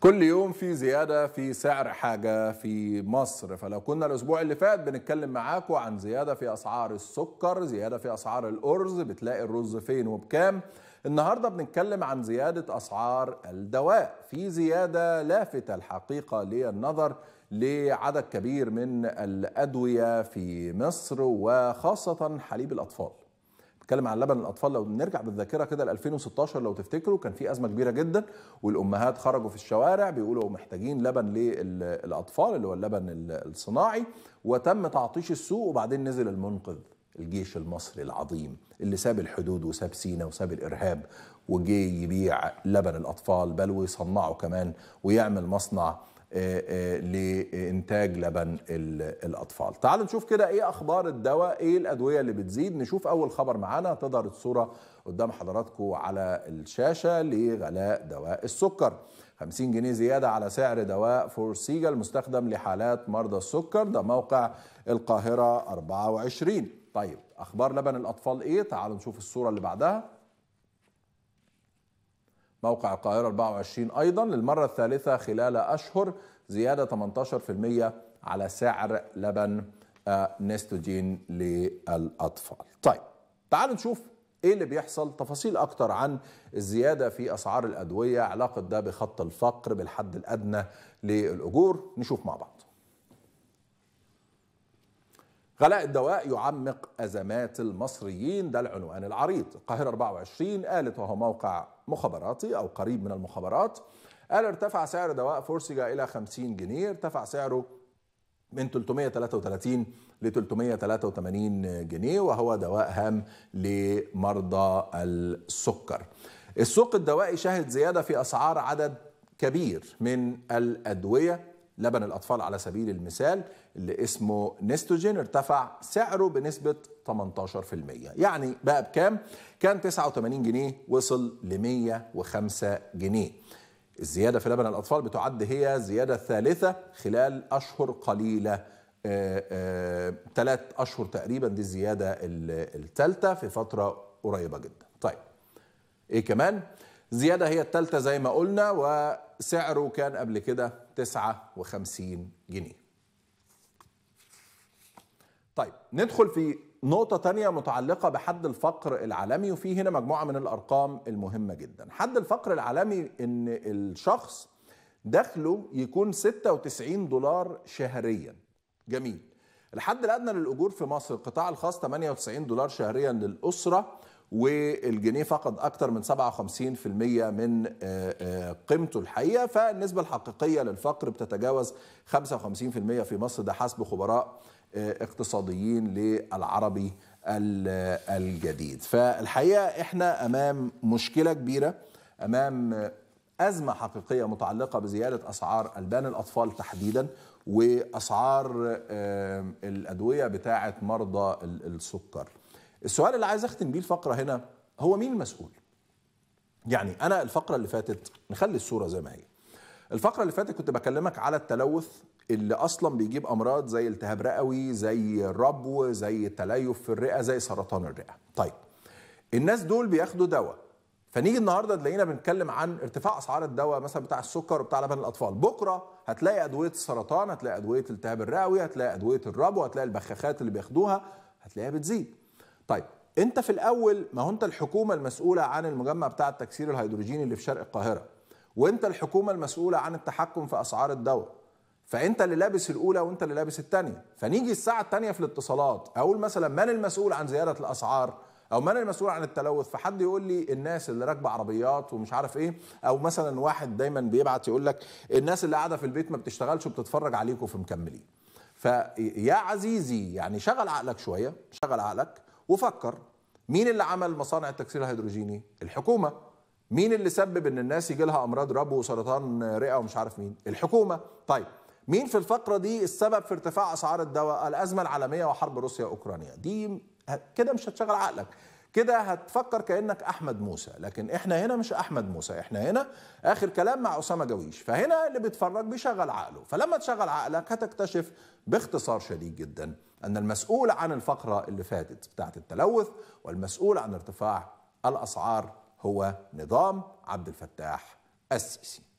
كل يوم في زيادة في سعر حاجة في مصر فلو كنا الأسبوع اللي فات بنتكلم معاكم عن زيادة في أسعار السكر زيادة في أسعار الأرز بتلاقي الرز فين وبكام النهاردة بنتكلم عن زيادة أسعار الدواء في زيادة لافتة الحقيقة للنظر لعدد كبير من الأدوية في مصر وخاصة حليب الأطفال نتكلم عن لبن الاطفال لو بنرجع بالذاكره كده ل 2016 لو تفتكروا كان في ازمه كبيره جدا والامهات خرجوا في الشوارع بيقولوا محتاجين لبن للاطفال اللي هو اللبن الصناعي وتم تعطيش السوق وبعدين نزل المنقذ الجيش المصري العظيم اللي ساب الحدود وساب سينا وساب الارهاب وجي يبيع لبن الاطفال بل ويصنعه كمان ويعمل مصنع آه، آه، لانتاج لبن الاطفال تعالوا نشوف كده ايه اخبار الدواء ايه الادويه اللي بتزيد نشوف اول خبر معانا تظهر الصوره قدام حضراتكم على الشاشه لغلاء دواء السكر 50 جنيه زيادة على سعر دواء فورسيجا المستخدم لحالات مرضى السكر ده موقع القاهرة 24 طيب أخبار لبن الأطفال إيه؟ تعالوا نشوف الصورة اللي بعدها موقع القاهرة 24 أيضا للمرة الثالثة خلال أشهر زيادة 18% على سعر لبن آه، نستوجين للأطفال طيب تعالوا نشوف ايه اللي بيحصل تفاصيل اكتر عن الزياده في اسعار الادويه علاقه ده بخط الفقر بالحد الادنى للاجور نشوف مع بعض غلاء الدواء يعمق أزمات المصريين ده العنوان العريض القاهرة 24 قالت وهو موقع مخابراتي أو قريب من المخابرات قال ارتفع سعر دواء فورسيجا إلى 50 جنيه ارتفع سعره من 333 ل 383 جنيه وهو دواء هام لمرضى السكر السوق الدوائي شهد زيادة في أسعار عدد كبير من الأدوية لبن الأطفال على سبيل المثال اللي اسمه نستوجين ارتفع سعره بنسبة 18% يعني بقى بكام؟ كان 89 جنيه وصل ل 105 جنيه الزيادة في لبن الأطفال بتعد هي الزيادة الثالثة خلال أشهر قليلة ثلاث آه، آه، أشهر تقريبا دي الزيادة الثالثة في فترة قريبة جدا طيب إيه كمان؟ زيادة هي الثالثة زي ما قلنا و سعره كان قبل كده 59 جنيه طيب ندخل في نقطة تانية متعلقة بحد الفقر العالمي وفي هنا مجموعة من الأرقام المهمة جدا حد الفقر العالمي إن الشخص دخله يكون 96 دولار شهريا جميل الحد الأدنى للأجور في مصر القطاع الخاص 98 دولار شهريا للأسرة والجنيه فقد اكثر من 57% من آه، آه، قيمته الحقيقه فالنسبه الحقيقيه للفقر بتتجاوز 55% في مصر ده حسب خبراء آه، اقتصاديين للعربي الجديد فالحقيقه احنا امام مشكله كبيره امام أزمة حقيقية متعلقة بزيادة أسعار ألبان الأطفال تحديدا وأسعار الأدوية بتاعة مرضى السكر السؤال اللي عايز اختم بيه الفقره هنا هو مين المسؤول يعني انا الفقره اللي فاتت نخلي الصوره زي ما هي الفقره اللي فاتت كنت بكلمك على التلوث اللي اصلا بيجيب امراض زي التهاب رئوي زي الربو زي التليف في الرئه زي سرطان الرئه طيب الناس دول بياخدوا دواء فنيجي النهارده تلاقينا بنتكلم عن ارتفاع اسعار الدواء مثلا بتاع السكر وبتاع لبن الاطفال بكره هتلاقي ادويه السرطان هتلاقي ادويه التهاب الرئوي هتلاقي ادويه الربو هتلاقي البخاخات اللي بياخدوها هتلاقيها بتزيد طيب انت في الاول ما هو انت الحكومه المسؤوله عن المجمع بتاع التكسير الهيدروجيني اللي في شرق القاهره وانت الحكومه المسؤوله عن التحكم في اسعار الدواء فانت اللي لابس الاولى وانت اللي لابس الثانيه فنيجي الساعه الثانيه في الاتصالات اقول مثلا من المسؤول عن زياده الاسعار او من المسؤول عن التلوث فحد يقول لي الناس اللي راكبه عربيات ومش عارف ايه او مثلا واحد دايما بيبعت يقول لك الناس اللي قاعده في البيت ما بتشتغلش وبتتفرج عليكم في مكملين فيا عزيزي يعني شغل عقلك شويه شغل عقلك وفكر مين اللي عمل مصانع التكسير الهيدروجيني الحكومه مين اللي سبب ان الناس يجي لها امراض ربو وسرطان رئه ومش عارف مين الحكومه طيب مين في الفقره دي السبب في ارتفاع اسعار الدواء الازمه العالميه وحرب روسيا اوكرانيا دي كده مش هتشغل عقلك كده هتفكر كانك احمد موسى لكن احنا هنا مش احمد موسى احنا هنا اخر كلام مع اسامه جويش فهنا اللي بيتفرج بيشغل عقله فلما تشغل عقلك هتكتشف باختصار شديد جدا ان المسؤول عن الفقره اللي فاتت بتاعه التلوث والمسؤول عن ارتفاع الاسعار هو نظام عبد الفتاح السيسي